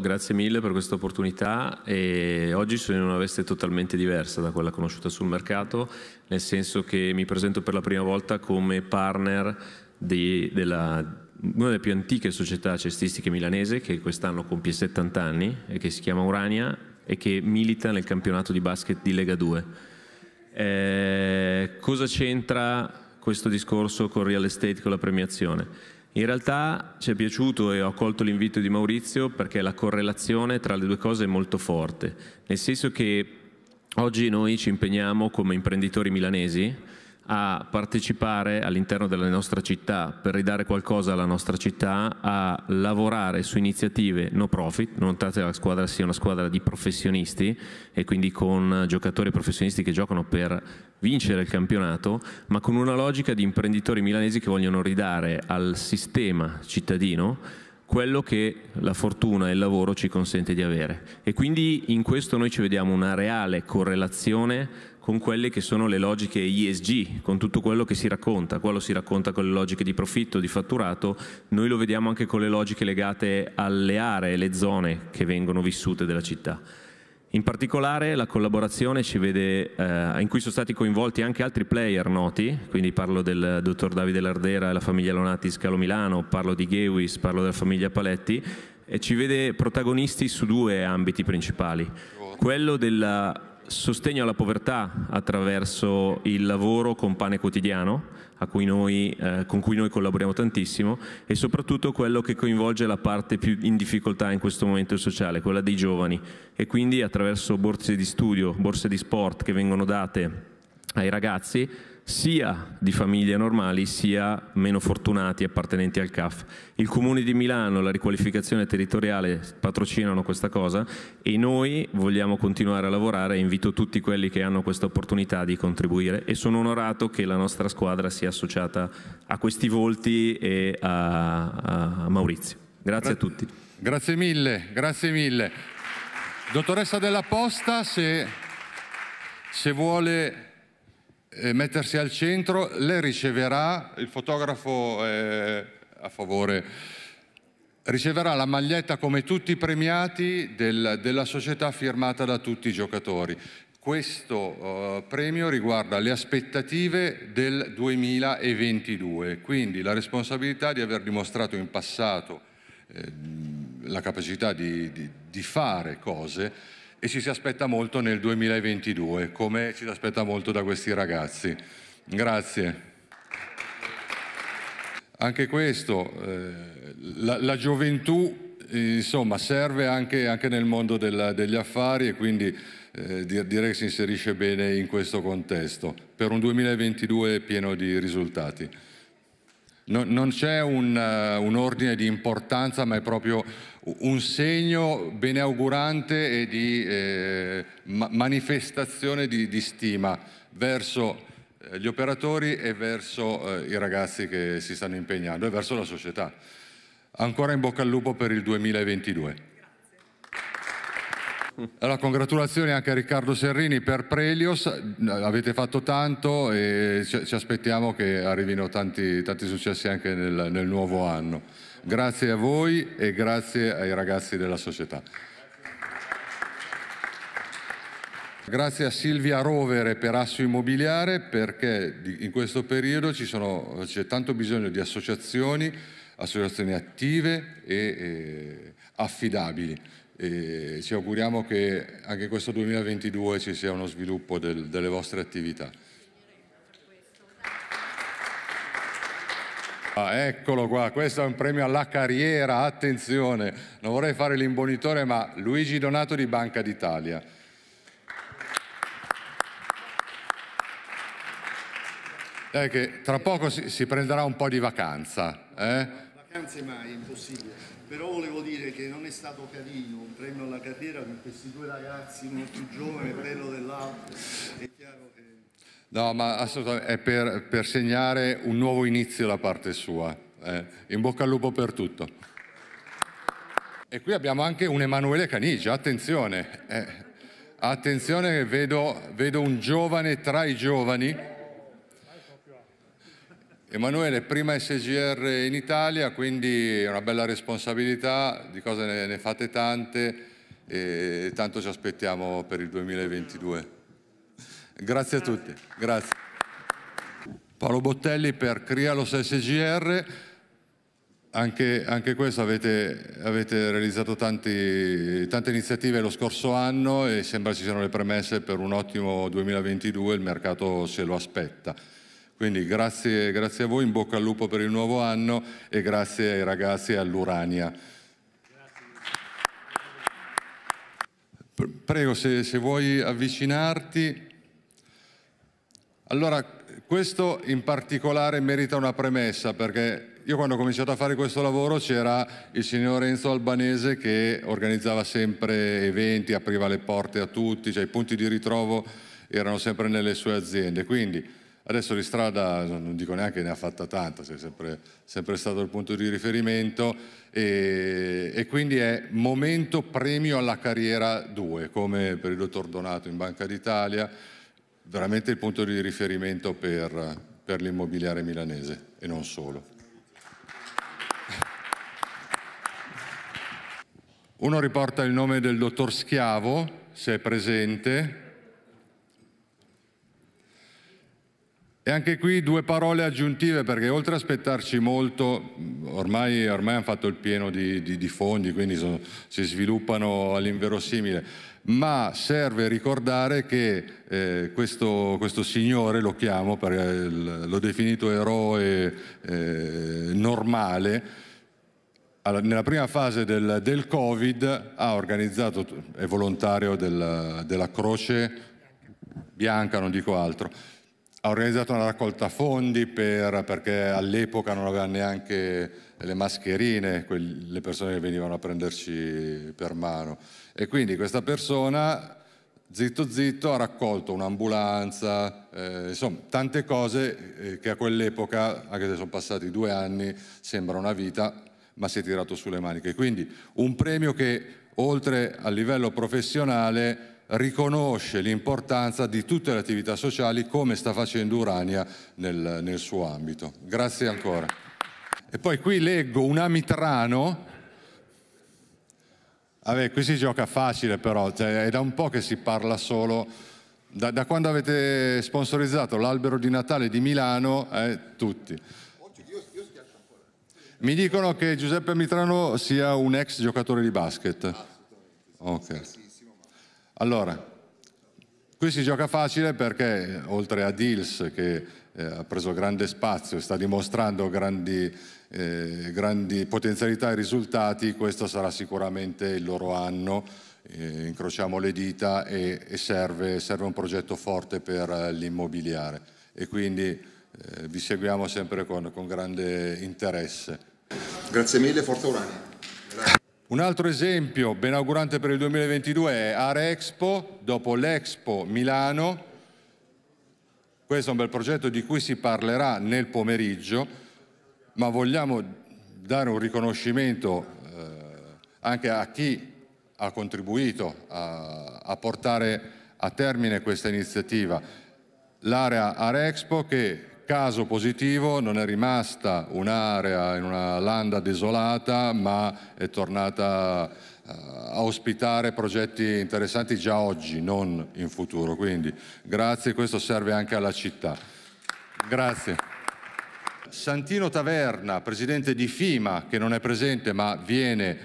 Grazie mille per questa opportunità e oggi sono in una veste totalmente diversa da quella conosciuta sul mercato, nel senso che mi presento per la prima volta come partner di della, una delle più antiche società cestistiche milanese che quest'anno compie 70 anni e che si chiama Urania e che milita nel campionato di basket di Lega 2. Eh, cosa c'entra questo discorso con real estate, con la premiazione? In realtà ci è piaciuto e ho accolto l'invito di Maurizio perché la correlazione tra le due cose è molto forte, nel senso che oggi noi ci impegniamo come imprenditori milanesi a partecipare all'interno della nostra città per ridare qualcosa alla nostra città, a lavorare su iniziative no profit, nonostante la squadra sia una squadra di professionisti e quindi con giocatori professionisti che giocano per vincere il campionato, ma con una logica di imprenditori milanesi che vogliono ridare al sistema cittadino quello che la fortuna e il lavoro ci consente di avere. E quindi in questo noi ci vediamo una reale correlazione con quelle che sono le logiche ESG, con tutto quello che si racconta. Qua lo si racconta con le logiche di profitto, di fatturato, noi lo vediamo anche con le logiche legate alle aree, le zone che vengono vissute della città. In particolare la collaborazione ci vede, eh, in cui sono stati coinvolti anche altri player noti, quindi parlo del dottor Davide Lardera e la famiglia Lonati Scalo Milano, parlo di Gewis, parlo della famiglia Paletti, e ci vede protagonisti su due ambiti principali. Quello della sostegno alla povertà attraverso il lavoro con pane quotidiano, cui noi, eh, con cui noi collaboriamo tantissimo, e soprattutto quello che coinvolge la parte più in difficoltà in questo momento sociale, quella dei giovani. E quindi attraverso borse di studio, borse di sport che vengono date ai ragazzi, sia di famiglie normali sia meno fortunati appartenenti al CAF. Il Comune di Milano e la riqualificazione territoriale patrocinano questa cosa e noi vogliamo continuare a lavorare e invito tutti quelli che hanno questa opportunità di contribuire e sono onorato che la nostra squadra sia associata a questi volti e a, a Maurizio. Grazie Gra a tutti. Grazie mille, grazie mille. Dottoressa Della Posta, se, se vuole eh, mettersi al centro, lei riceverà, il fotografo eh, a favore, riceverà la maglietta come tutti i premiati del, della società firmata da tutti i giocatori. Questo uh, premio riguarda le aspettative del 2022, quindi la responsabilità di aver dimostrato in passato eh, la capacità di, di, di fare cose e ci si aspetta molto nel 2022, come ci si aspetta molto da questi ragazzi. Grazie. Anche questo, eh, la, la, gioventù insomma, serve anche, anche, nel mondo della, degli affari e quindi eh, direi che si inserisce bene in questo contesto per un 2022 pieno di risultati. No, non c'è un, uh, un, ordine di importanza, ma è proprio un segno beneaugurante e di eh, ma manifestazione di, di, stima verso eh, gli operatori e verso eh, i ragazzi che si stanno impegnando e verso la società. Ancora in bocca al lupo per il 2022. Allora, congratulazioni anche a Riccardo Serrini per Prelios, avete fatto tanto e ci, aspettiamo che arrivino tanti, tanti successi anche nel, nel nuovo anno. Grazie a voi e grazie ai ragazzi della società. Grazie a Silvia Rovere per Asso Immobiliare perché in questo periodo c'è tanto bisogno di associazioni, associazioni attive e, e eh, affidabili e ci auguriamo che anche questo 2022 ci sia uno sviluppo del, delle vostre attività. Ah, eccolo qua, questo è un premio alla carriera, attenzione, non vorrei fare l'imbonitore ma Luigi Donato di Banca d'Italia. Eh, che tra poco si, si prenderà un po' di vacanza. Eh? Anzi mai, è impossibile. Però volevo dire che non è stato carino un premio alla carriera con questi due ragazzi, uno più giovane e bello dell'altro. È chiaro che... No, ma assolutamente, è per, per, segnare un nuovo inizio da parte sua. Eh, in bocca al lupo per tutto. E qui abbiamo anche un Emanuele Canigia, attenzione. Eh, attenzione, vedo, vedo un giovane tra i giovani. Emanuele, prima SGR in Italia, quindi è una bella responsabilità, di cose ne, ne fate tante e tanto ci aspettiamo per il 2022. Grazie a tutti, grazie. Paolo Bottelli per Crialos SGR, anche, anche questo avete, avete realizzato tanti, tante iniziative lo scorso anno e sembra ci siano le premesse per un ottimo 2022, il mercato se lo aspetta. Quindi grazie, grazie a voi, in bocca al lupo per il nuovo anno e grazie ai ragazzi e all'Urania. Prego, se, se, vuoi avvicinarti. Allora, questo in particolare merita una premessa, perché io quando ho cominciato a fare questo lavoro c'era il signor Enzo Albanese che organizzava sempre eventi, apriva le porte a tutti, cioè i punti di ritrovo erano sempre nelle sue aziende. Quindi Adesso di strada non dico neanche ne ha fatta tanta, sei sempre, sempre stato il punto di riferimento e, e, quindi è momento premio alla carriera 2, come per il dottor Donato in Banca d'Italia, veramente il punto di riferimento per, per l'immobiliare milanese e non solo. Uno riporta il nome del dottor Schiavo, se è presente, anche qui due parole aggiuntive perché oltre a aspettarci molto, ormai, ormai hanno fatto il pieno di, di, di fondi, quindi sono, si sviluppano all'inverosimile, ma serve ricordare che eh, questo, questo, signore, lo chiamo perché l'ho definito eroe eh, normale, nella prima fase del, del, Covid ha organizzato, è volontario del, della Croce Bianca, non dico altro, ha organizzato una raccolta fondi per, perché all'epoca non aveva neanche le mascherine quelli, le persone che venivano a prenderci per mano e quindi questa persona zitto zitto ha raccolto un'ambulanza, eh, insomma tante cose eh, che a quell'epoca, anche se sono passati due anni, sembra una vita, ma si è tirato sulle maniche. Quindi un premio che oltre a livello professionale riconosce l'importanza di tutte le attività sociali come sta facendo Urania nel, nel suo ambito. Grazie ancora. E poi qui leggo un amitrano Vabbè, qui si gioca facile però, cioè, è da un po' che si parla solo, da, da quando avete sponsorizzato l'albero di Natale di Milano, eh, tutti. Mi dicono che Giuseppe Amitrano sia un ex giocatore di basket. Ok. Allora, qui si gioca facile perché oltre a Dils che eh, ha preso grande spazio e sta dimostrando grandi, eh, grandi potenzialità e risultati, questo sarà sicuramente il loro anno, eh, incrociamo le dita e, e serve, serve, un progetto forte per eh, l'immobiliare e quindi eh, vi seguiamo sempre con, con grande interesse. Grazie mille, Forza Urania. Un altro esempio benaugurante per il 2022 è Arexpo, dopo l'Expo Milano. Questo è un bel progetto di cui si parlerà nel pomeriggio, ma vogliamo dare un riconoscimento eh, anche a chi ha contribuito a, a portare a termine questa iniziativa. L'area Arexpo che Caso positivo, non è rimasta un'area in una landa desolata, ma è tornata eh, a ospitare progetti interessanti già oggi, non in futuro. Quindi grazie, questo serve anche alla città. Grazie. Santino Taverna, presidente di FIMA, che non è presente ma viene,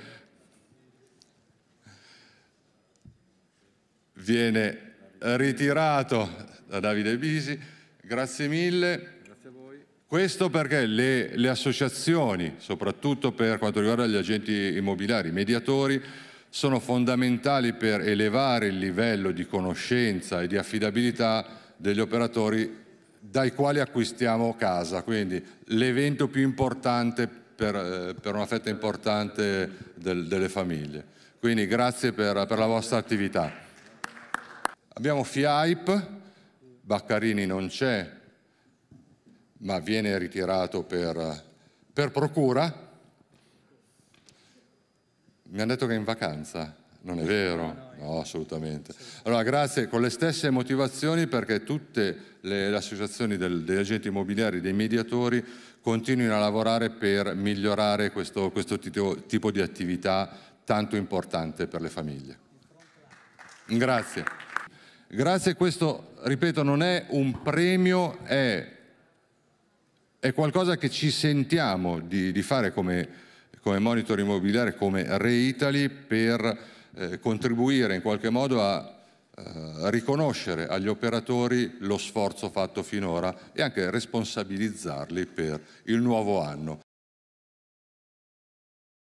viene ritirato da Davide Bisi. Grazie mille. Grazie a voi. Questo perché le, le associazioni, soprattutto per quanto riguarda gli agenti immobiliari, i mediatori, sono fondamentali per elevare il livello di conoscenza e di affidabilità degli operatori dai quali acquistiamo casa, quindi l'evento più importante per, eh, per, una fetta importante del, delle famiglie. Quindi grazie per, per la vostra attività. Abbiamo FIAIP, Baccarini non c'è, ma viene ritirato per, per procura. Mi hanno detto che è in vacanza, non è vero? No, assolutamente. Allora, grazie, con le stesse motivazioni perché tutte le, le associazioni del, degli agenti immobiliari, dei mediatori, continuino a lavorare per migliorare questo, questo tipo, tipo di attività tanto importante per le famiglie. Grazie. Grazie a questo, ripeto, non è un premio, è, è qualcosa che ci sentiamo di, di fare come, come, monitor immobiliare, come Reitali, per eh, contribuire in qualche modo a eh, riconoscere agli operatori lo sforzo fatto finora e anche responsabilizzarli per il nuovo anno.